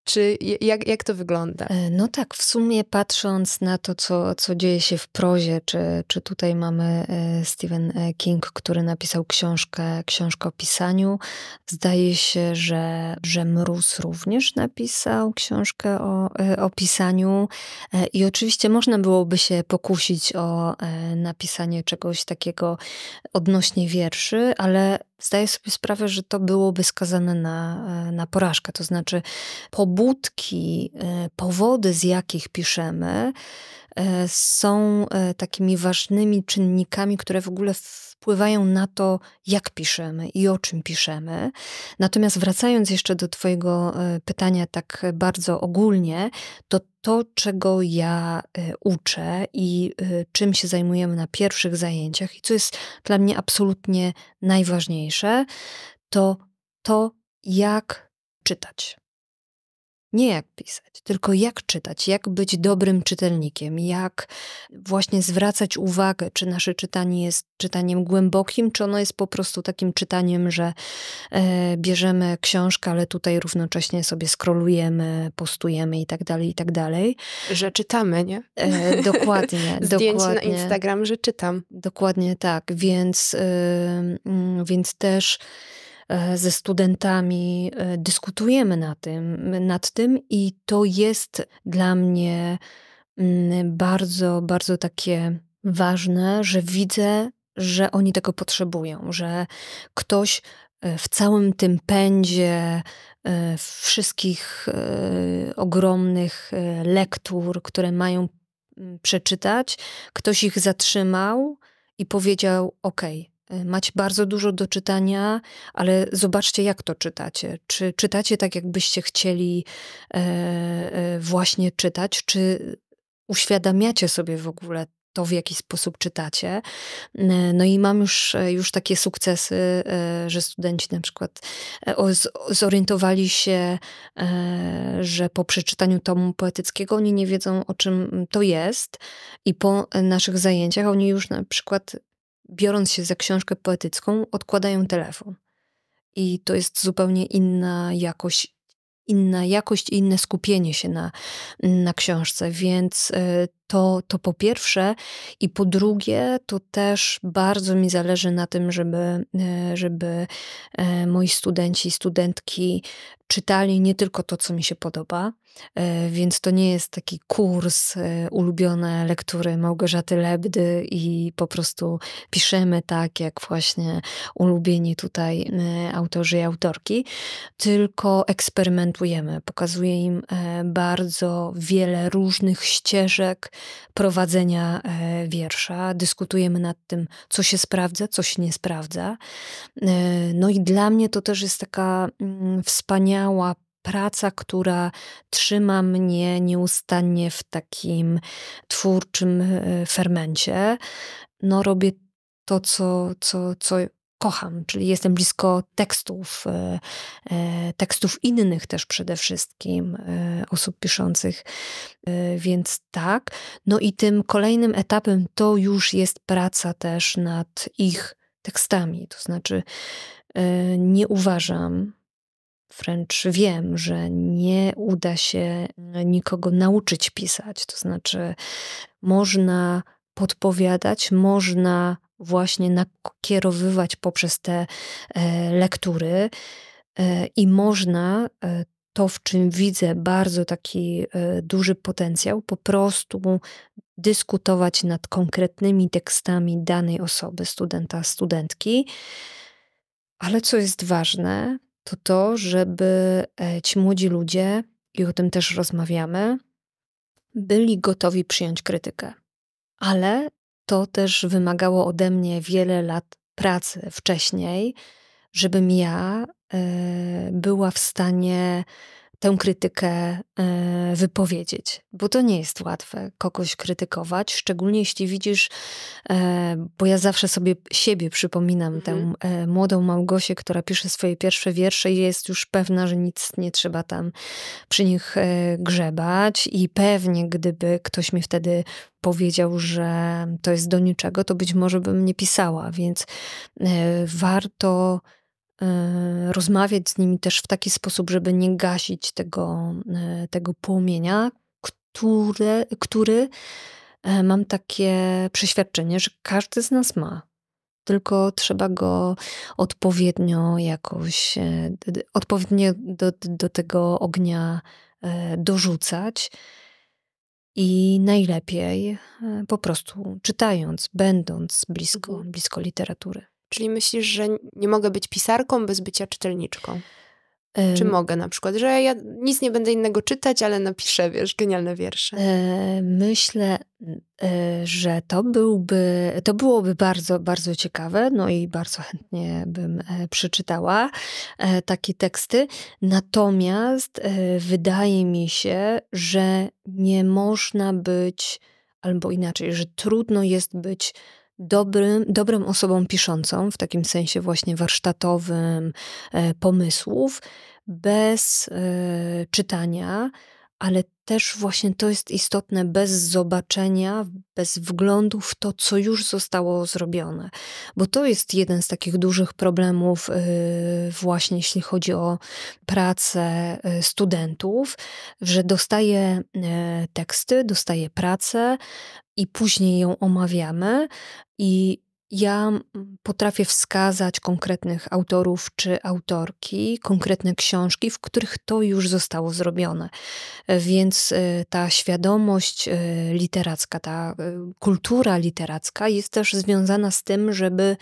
Czy jak, jak to wygląda? E, no tak, w sumie patrząc na to, co, co dzieje się w prozie, czy, czy tutaj mamy e, Stephen e, King, który napisał książkę, książkę o pisaniu, zdaje się, że, że Mróz również napisał książkę o, o pisaniu i oczywiście można byłoby się pokusić o napisanie czegoś takiego odnośnie wierszy, ale zdaję sobie sprawę, że to byłoby skazane na, e, na porażkę. To znaczy, pobudki, e, powody, z jakich piszemy, e, są takimi ważnymi czynnikami, które w ogóle w wpływają na to, jak piszemy i o czym piszemy. Natomiast wracając jeszcze do Twojego e, pytania tak bardzo ogólnie, to to, czego ja e, uczę i e, czym się zajmujemy na pierwszych zajęciach i co jest dla mnie absolutnie najważniejsze, to to, jak czytać. Nie jak pisać, tylko jak czytać, jak być dobrym czytelnikiem, jak właśnie zwracać uwagę, czy nasze czytanie jest czytaniem głębokim, czy ono jest po prostu takim czytaniem, że e, bierzemy książkę, ale tutaj równocześnie sobie skrolujemy, postujemy i tak dalej, i tak dalej. Że czytamy, nie? E, dokładnie. Zdjęcie dokładnie. na Instagram, że czytam. Dokładnie tak, więc, y, y, więc też E, ze studentami, e, dyskutujemy na tym, nad tym i to jest dla mnie mm, bardzo, bardzo takie ważne, że widzę, że oni tego potrzebują, że ktoś e, w całym tym pędzie wszystkich ogromnych lektur, które mają mm, przeczytać, ktoś ich zatrzymał i powiedział: OK, Y, macie bardzo dużo do czytania, ale zobaczcie, jak to czytacie. Czy czytacie tak, jakbyście chcieli e, e, właśnie czytać, czy uświadamiacie sobie w ogóle to, w jaki sposób czytacie. No i mam już, e, już takie sukcesy, że studenci na przykład zorientowali się, że po przeczytaniu tomu poetyckiego oni nie wiedzą, o czym to jest, i po naszych zajęciach oni już na przykład biorąc się za książkę poetycką, odkładają telefon. I to jest zupełnie inna jakość, inna jakość i inne skupienie się na, na książce, więc e, to, to po pierwsze i po drugie to też bardzo mi zależy na tym, żeby, e, żeby e, moi studenci, i studentki czytali nie tylko to, co mi się podoba, e, więc to nie jest taki kurs ulubione lektury Małgorzaty Lebdy i po prostu piszemy tak, jak właśnie ulubieni tutaj autorzy i autorki, tylko eksperymentujemy. Pokazuję im bardzo wiele różnych ścieżek, prowadzenia e, wiersza, dyskutujemy nad tym, co się sprawdza, co się nie sprawdza. E, no i dla mnie to też jest taka mm, wspaniała praca, która trzyma mnie nieustannie w takim twórczym e, fermencie. No robię to, co, co, co kocham, czyli jestem blisko tekstów, e, e, tekstów innych też przede wszystkim, e, osób piszących, więc tak. No i tym kolejnym etapem to już jest praca też nad ich tekstami, to znaczy nie uważam, wręcz wiem, że nie uda się nikogo nauczyć pisać. To znaczy, można podpowiadać, można właśnie nakierowywać poprzez te e, lektury e, i można e, to, w czym widzę bardzo taki duży potencjał, po prostu dyskutować nad konkretnymi tekstami danej osoby, studenta, studentki. Ale co jest ważne, to to, żeby ci młodzi ludzie, i o tym też rozmawiamy, byli gotowi przyjąć krytykę, ale to też wymagało ode mnie wiele lat pracy wcześniej, żebym ja e, była w stanie tę krytykę e, wypowiedzieć, bo to nie jest łatwe kogoś krytykować, szczególnie jeśli widzisz, e, bo ja zawsze sobie siebie przypominam mhm. tę e, młodą Małgosię, która pisze swoje pierwsze wiersze i jest już pewna, że nic nie trzeba tam przy nich grzebać i pewnie gdyby ktoś mi wtedy powiedział, że to jest do niczego, to być może bym nie pisała, więc warto E, rozmawiać z nimi też w taki sposób, żeby nie gasić tego, e, tego płomienia, które, który e, mam takie przeświadczenie, że każdy z nas ma. Tylko trzeba go odpowiednio jakoś, odpowiednio do, do tego ognia dorzucać. I najlepiej po prostu czytając, będąc blisko, mhm. blisko literatury. Czyli myślisz, że nie mogę być pisarką bez bycia czytelniczką? Um, Czy mogę na przykład, że ja nic nie będę innego czytać, ale napiszę, wiesz, genialne wiersze? E, myślę, e, że to byłby, to byłoby bardzo, bardzo ciekawe, no i bardzo chętnie bym e, przeczytała takie teksty. Natomiast wydaje mi się, że nie można być, albo inaczej, że trudno jest być dobrym, dobrą osobą piszącą, w takim sensie właśnie warsztatowym, e, pomysłów, bez e, czytania ale też właśnie to jest istotne bez zobaczenia, bez wglądu w to, co już zostało zrobione, bo to jest jeden z takich dużych problemów, y, właśnie jeśli chodzi o pracę y, studentów, że dostaje y, teksty, dostaje pracę i później ją omawiamy i ja mm, potrafię wskazać konkretnych autorów czy autorki, konkretne książki, w których to już zostało zrobione. E, więc e, ta świadomość e, literacka, ta kultura literacka jest też związana z tym, żeby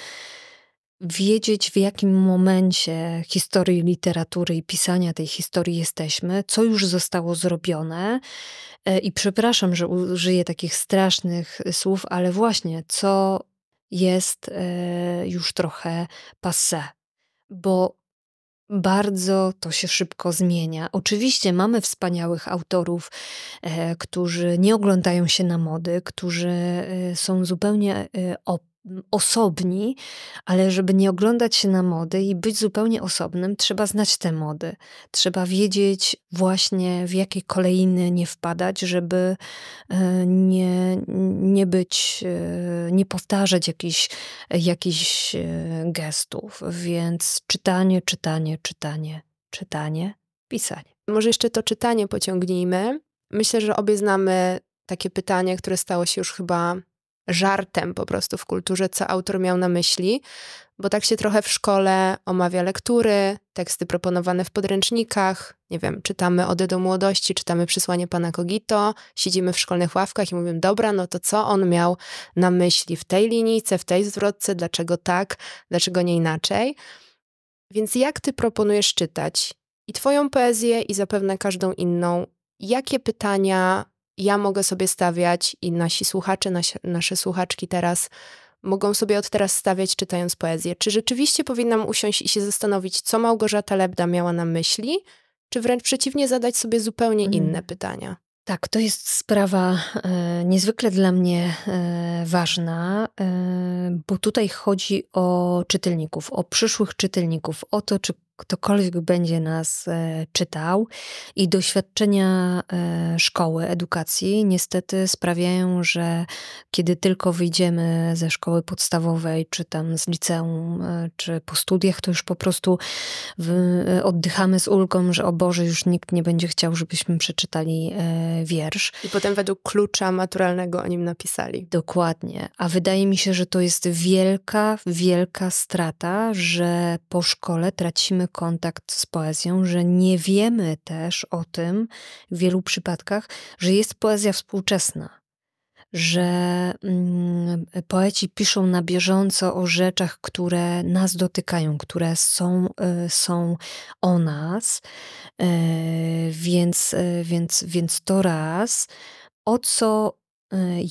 wiedzieć, w jakim momencie historii literatury i pisania tej historii jesteśmy, co już zostało zrobione. I przepraszam, że użyję takich strasznych słów, ale właśnie, co jest e, już trochę passé, bo bardzo to się szybko zmienia. Oczywiście mamy wspaniałych autorów, e, którzy nie oglądają się na mody, którzy e, są zupełnie osobni, ale żeby nie oglądać się na mody i być zupełnie osobnym, trzeba znać te mody. Trzeba wiedzieć właśnie w jakie kolejny nie wpadać, żeby e, nie, nie być, e, nie powtarzać jakichś jakich e, gestów. Więc czytanie, czytanie, czytanie, czytanie, pisanie. Może jeszcze to czytanie pociągnijmy. Myślę, że obie znamy takie pytanie, które stało się już chyba żartem po prostu w kulturze, co autor miał na myśli, bo tak się trochę w szkole omawia lektury, teksty proponowane w podręcznikach, nie wiem, czytamy Ode do młodości, czytamy Przysłanie pana Kogito, siedzimy w szkolnych ławkach i mówimy, dobra, no to co on miał na myśli w tej linijce, w tej zwrotce, dlaczego tak, dlaczego nie inaczej. Więc jak ty proponujesz czytać i twoją poezję i zapewne każdą inną? Jakie pytania ja mogę sobie stawiać i nasi słuchacze, nasi, nasze słuchaczki teraz mogą sobie od teraz stawiać czytając poezję. Czy rzeczywiście powinnam usiąść i się zastanowić, co Małgorzata Lebda miała na myśli, czy wręcz przeciwnie, zadać sobie zupełnie mhm. inne pytania? Tak, to jest sprawa e, niezwykle dla mnie e, ważna, e, bo tutaj chodzi o czytelników, o przyszłych czytelników, o to, czy ktokolwiek będzie nas e, czytał i doświadczenia e, szkoły, edukacji niestety sprawiają, że kiedy tylko wyjdziemy ze szkoły podstawowej, czy tam z liceum, e, czy po studiach, to już po prostu oddychamy z ulgą, że o Boże, już nikt nie będzie chciał, żebyśmy przeczytali wiersz. I potem według klucza maturalnego o nim napisali. Dokładnie. A wydaje mi się, że to jest wielka, wielka strata, że po szkole tracimy kontakt z poezją, że nie wiemy też o tym w wielu przypadkach, że jest poezja współczesna. Że mm, poeci piszą na bieżąco o rzeczach, które nas dotykają, które są, y, są o nas, y, więc, y, więc, więc to raz. O co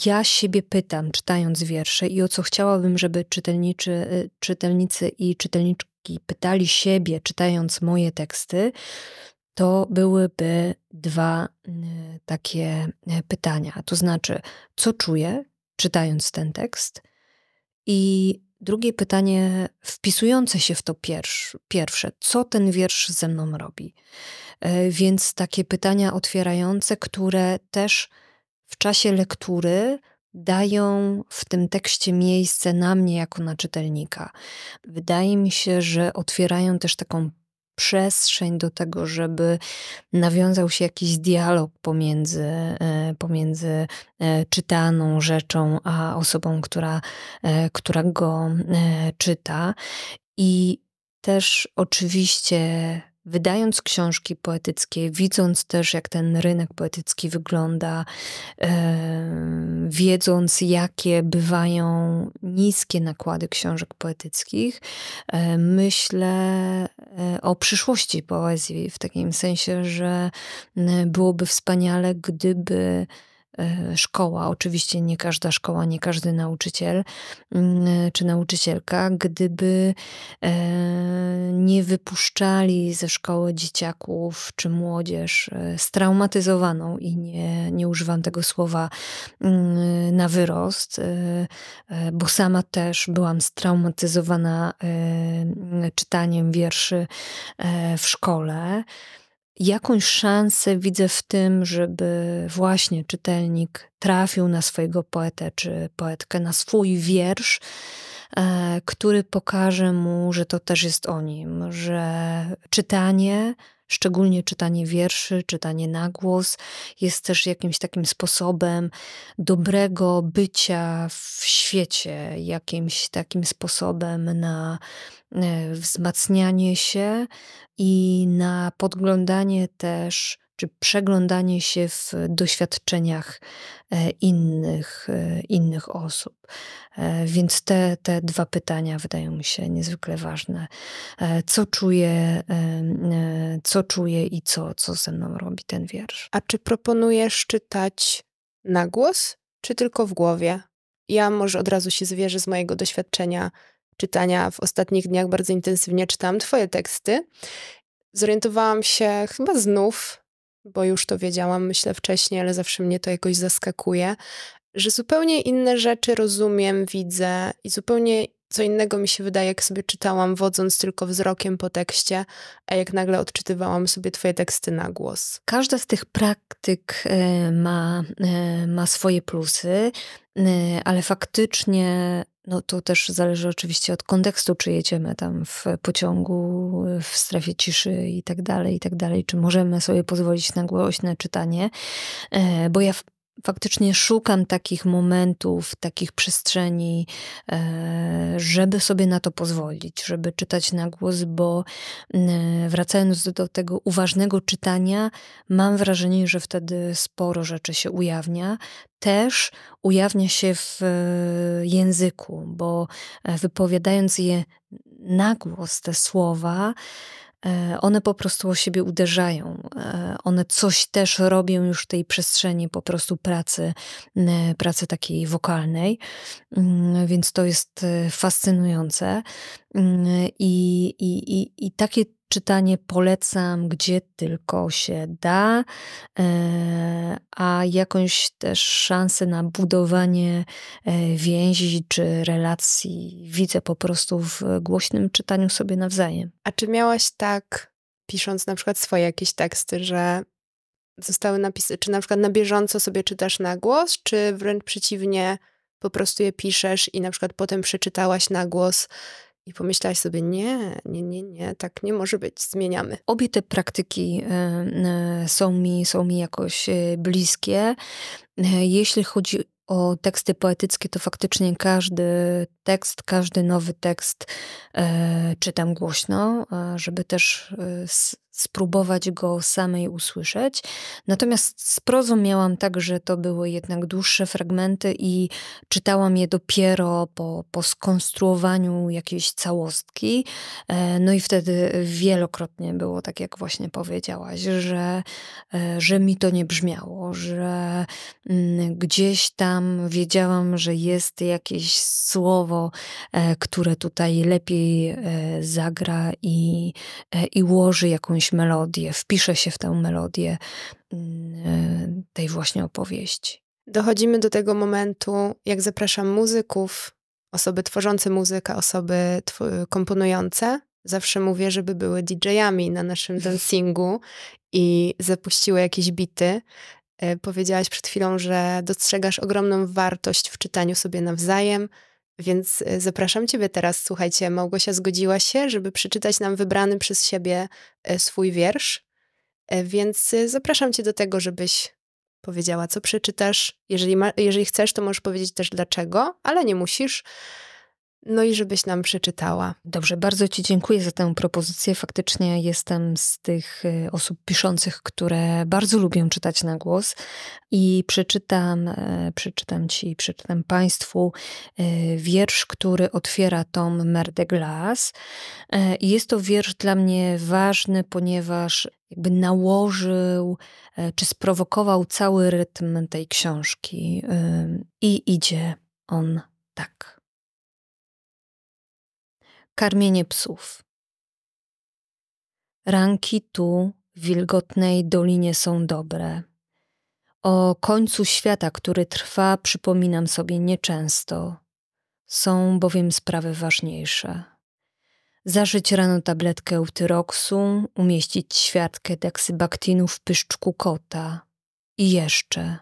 ja siebie pytam, czytając wiersze, i o co chciałabym, żeby czytelniczy, czytelnicy i czytelniczki pytali siebie, czytając moje teksty, to byłyby dwa y, takie y, pytania. To znaczy, co czuję, czytając ten tekst, i drugie pytanie wpisujące się w to pierwsze, pierwsze co ten wiersz ze mną robi. Y, więc takie pytania otwierające, które też w czasie lektury dają w tym tekście miejsce na mnie jako na czytelnika. Wydaje mi się, że otwierają też taką przestrzeń do tego, żeby nawiązał się jakiś dialog pomiędzy, e, pomiędzy e, czytaną rzeczą a osobą, która, e, która go czyta. I też oczywiście wydając książki poetyckie, widząc też, jak ten rynek poetycki wygląda, e, wiedząc, jakie bywają niskie nakłady książek poetyckich, e, myślę e, o przyszłości poezji w takim sensie, że byłoby wspaniale, gdyby E, szkoła, oczywiście nie każda szkoła, nie każdy nauczyciel mm, e, czy nauczycielka, gdyby e, nie wypuszczali ze szkoły dzieciaków czy młodzież straumatyzowaną i nie, nie używam tego słowa mm, na wyrost, bo sama też byłam straumatyzowana czytaniem wierszy w szkole. Jakąś szansę widzę w tym, żeby właśnie czytelnik trafił na swojego poetę czy poetkę, na swój wiersz, e, który pokaże mu, że to też jest o nim, że czytanie Szczególnie czytanie wierszy, czytanie na głos jest też jakimś takim sposobem dobrego bycia w świecie, jakimś takim sposobem na e, wzmacnianie się i na podglądanie też czy przeglądanie się w doświadczeniach e, innych, e, innych osób. E, więc te, te dwa pytania wydają mi się niezwykle ważne. Co czuję, co czuję i co, co ze mną robi ten wiersz. A czy proponujesz czytać na głos, czy tylko w głowie? Ja może od razu się zwierzę z mojego doświadczenia czytania. W ostatnich dniach bardzo intensywnie czytałam Twoje teksty. Zorientowałam się chyba znów, bo już to wiedziałam, myślę wcześniej, ale zawsze mnie to jakoś zaskakuje, że zupełnie inne rzeczy rozumiem, widzę i zupełnie co innego mi się wydaje, jak sobie czytałam, wodząc tylko wzrokiem po tekście, a jak nagle odczytywałam sobie Twoje teksty na głos. Każda z tych praktyk e, ma, e, ma swoje plusy, e, ale faktycznie. No to też zależy oczywiście od kontekstu, czy jedziemy tam w pociągu, w strefie ciszy i tak dalej, i tak dalej, czy możemy sobie pozwolić na głośne czytanie, bo ja faktycznie szukam takich momentów, takich przestrzeni, e, żeby sobie na to pozwolić, żeby czytać na głos, bo e, wracając do tego uważnego czytania, mam wrażenie, że wtedy sporo rzeczy się ujawnia. Też ujawnia się w e, języku, bo wypowiadając je na głos, te słowa, E, one po prostu o siebie uderzają. E, one coś też robią już w tej przestrzeni po prostu pracy, pracy takiej wokalnej, mm, więc to jest e, fascynujące. Mm, I, i, i, i takie czytanie polecam, gdzie tylko się da, e, a jakąś też szansę na budowanie e, więzi czy relacji widzę po prostu w głośnym czytaniu sobie nawzajem. A czy miałaś tak, pisząc na przykład swoje jakieś teksty, że zostały napisane, czy na przykład na bieżąco sobie czytasz na głos, czy wręcz przeciwnie, po prostu je piszesz i na przykład potem przeczytałaś na głos i pomyślałaś sobie, nie, nie, nie, nie, tak nie może być, zmieniamy. Obie te praktyki e, są mi, są mi jakoś e, bliskie. E, jeśli chodzi o teksty poetyckie, to faktycznie każdy tekst, każdy nowy tekst czytam głośno, żeby też spróbować go samej usłyszeć. Natomiast z prozą miałam tak, że to były jednak dłuższe fragmenty i czytałam je dopiero po, po skonstruowaniu jakiejś całostki. E, no i wtedy wielokrotnie było tak, jak właśnie powiedziałaś, że, e, że mi to nie brzmiało, że mm, gdzieś tam wiedziałam, że jest jakieś słowo, e, które tutaj lepiej zagra i, i ułoży jakąś jakąś melodię, wpiszę się w tę melodię mm, e, tej właśnie opowieści. Dochodzimy do tego momentu, jak zapraszam muzyków, osoby tworzące muzykę, osoby komponujące. Zawsze mówię, żeby były DJ-ami na naszym dancingu i zapuściły jakieś bity. E, powiedziałaś przed chwilą, że dostrzegasz ogromną wartość w czytaniu sobie nawzajem, więc y, zapraszam Ciebie teraz, słuchajcie, Małgosia zgodziła się, żeby przeczytać nam wybrany przez siebie y, swój wiersz. Y, więc zapraszam Cię do tego, żebyś powiedziała, co przeczytasz. Jeżeli, ma, jeżeli chcesz, to możesz powiedzieć też dlaczego, ale nie musisz no i żebyś nam przeczytała. Dobrze, bardzo Ci dziękuję za tę propozycję. Faktycznie jestem z tych y, osób piszących, które bardzo lubią czytać na głos i przeczytam, y, przeczytam Ci, przeczytam Państwu y, wiersz, który otwiera tom Mer de Jest to wiersz dla mnie ważny, ponieważ jakby nałożył czy sprowokował cały rytm tej książki i idzie on tak. Karmienie psów. Ranki tu, w wilgotnej dolinie są dobre. O końcu świata, który trwa, przypominam sobie nieczęsto. Są bowiem sprawy ważniejsze. Zażyć rano tabletkę utyroksu, umieścić świadkę deksybaktinu w pyszczku kota. I jeszcze.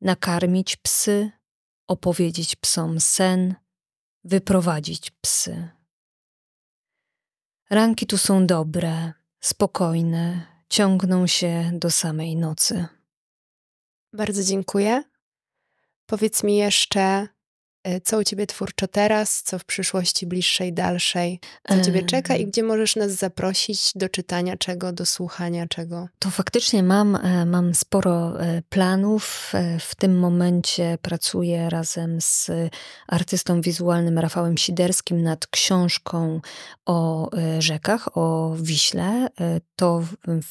Nakarmić psy, opowiedzieć psom sen, wyprowadzić psy. Ranki tu są dobre, spokojne, ciągną się do samej nocy. Bardzo dziękuję. Powiedz mi jeszcze, E, co u ciebie twórczo teraz, co w przyszłości bliższej, dalszej, co ciebie czeka i gdzie możesz nas zaprosić do czytania czego, do słuchania czego? To faktycznie mam, e, mam sporo e, planów. W tym momencie pracuję razem z artystą wizualnym Rafałem Siderskim nad książką o rzekach, o Wiśle. To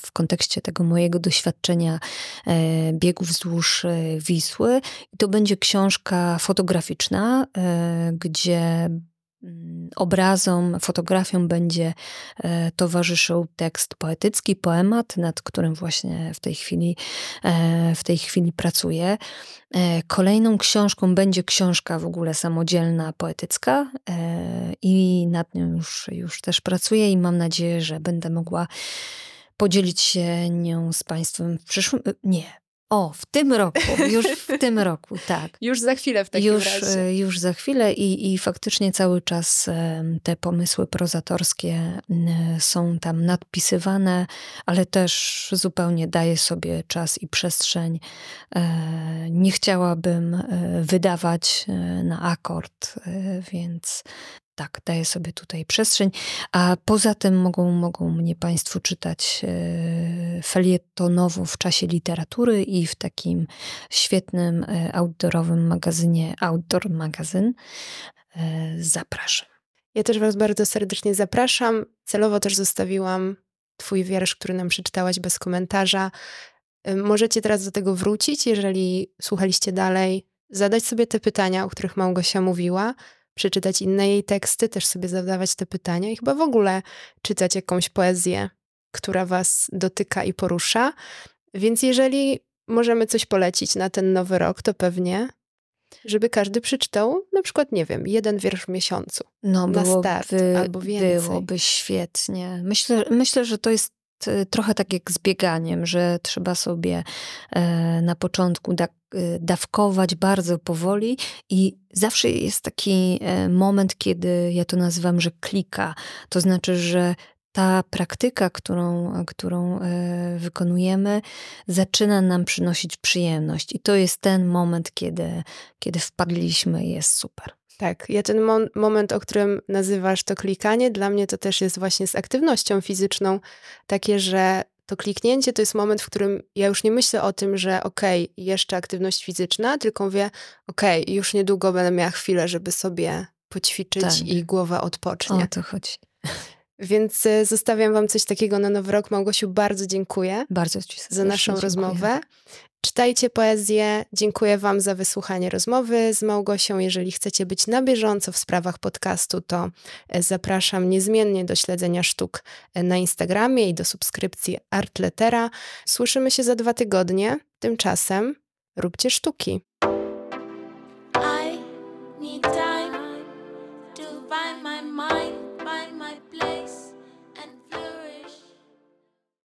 w kontekście tego mojego doświadczenia biegu wzdłuż Wisły. I to będzie książka fotograficzna, E, gdzie mm, obrazom, fotografią będzie e, towarzyszył tekst poetycki, poemat, nad którym właśnie w tej chwili, e, w tej chwili pracuję. Kolejną książką będzie książka w ogóle samodzielna, poetycka i nad nią już, już też pracuję i mam nadzieję, że będę mogła podzielić się nią z Państwem w przyszłym, nie, o, w tym roku, już w tym roku, tak. Już za chwilę w takim już, razie. E, już za chwilę i, i faktycznie cały czas te pomysły prozatorskie są tam nadpisywane, ale też zupełnie daję sobie czas i przestrzeń. E, nie chciałabym e, wydawać na akord, więc tak, daję sobie tutaj przestrzeń, a poza tym mogą, mogą mnie Państwo czytać e, felietonowo w czasie literatury i w takim świetnym e, outdoorowym magazynie Outdoor Magazyn. E, zapraszam. Ja też Was bardzo serdecznie zapraszam. Celowo też zostawiłam Twój wiersz, który nam przeczytałaś bez komentarza. Możecie teraz do tego wrócić, jeżeli słuchaliście dalej, zadać sobie te pytania, o których Małgosia mówiła przeczytać inne jej teksty, też sobie zadawać te pytania i chyba w ogóle czytać jakąś poezję, która Was dotyka i porusza. Więc jeżeli możemy coś polecić na ten nowy rok, to pewnie żeby każdy przeczytał na przykład, nie wiem, jeden wiersz w miesiącu. No, na byłoby, start albo więcej. Byłoby świetnie. Myślę, myślę, że to jest e, trochę tak jak z bieganiem, że trzeba sobie e, na początku tak Y, dawkować bardzo powoli i zawsze jest taki e, moment, kiedy ja to nazywam, że klika. To znaczy, że ta praktyka, którą, którą e, wykonujemy, zaczyna nam przynosić przyjemność. I to jest ten moment, kiedy, kiedy wpadliśmy i jest super. Tak, ja ten moment, o którym nazywasz to klikanie, dla mnie to też jest właśnie z aktywnością fizyczną, takie, że to kliknięcie to jest moment, w którym ja już nie myślę o tym, że okej, okay, jeszcze aktywność fizyczna, tylko mówię, okej, okay, już niedługo będę miała chwilę, żeby sobie poćwiczyć tak. i głowa odpocznie. O to chodzi. Więc e, zostawiam Wam coś takiego na nowy rok. Małgosiu, bardzo dziękuję. Bardzo Ci za naszą dziękuję. rozmowę. Czytajcie poezję. Dziękuję Wam za wysłuchanie rozmowy z Małgosią. Jeżeli chcecie być na bieżąco w sprawach podcastu, to e, zapraszam niezmiennie do śledzenia sztuk e, na Instagramie i do subskrypcji Artletera. Słyszymy się za dwa tygodnie. Tymczasem róbcie sztuki. I need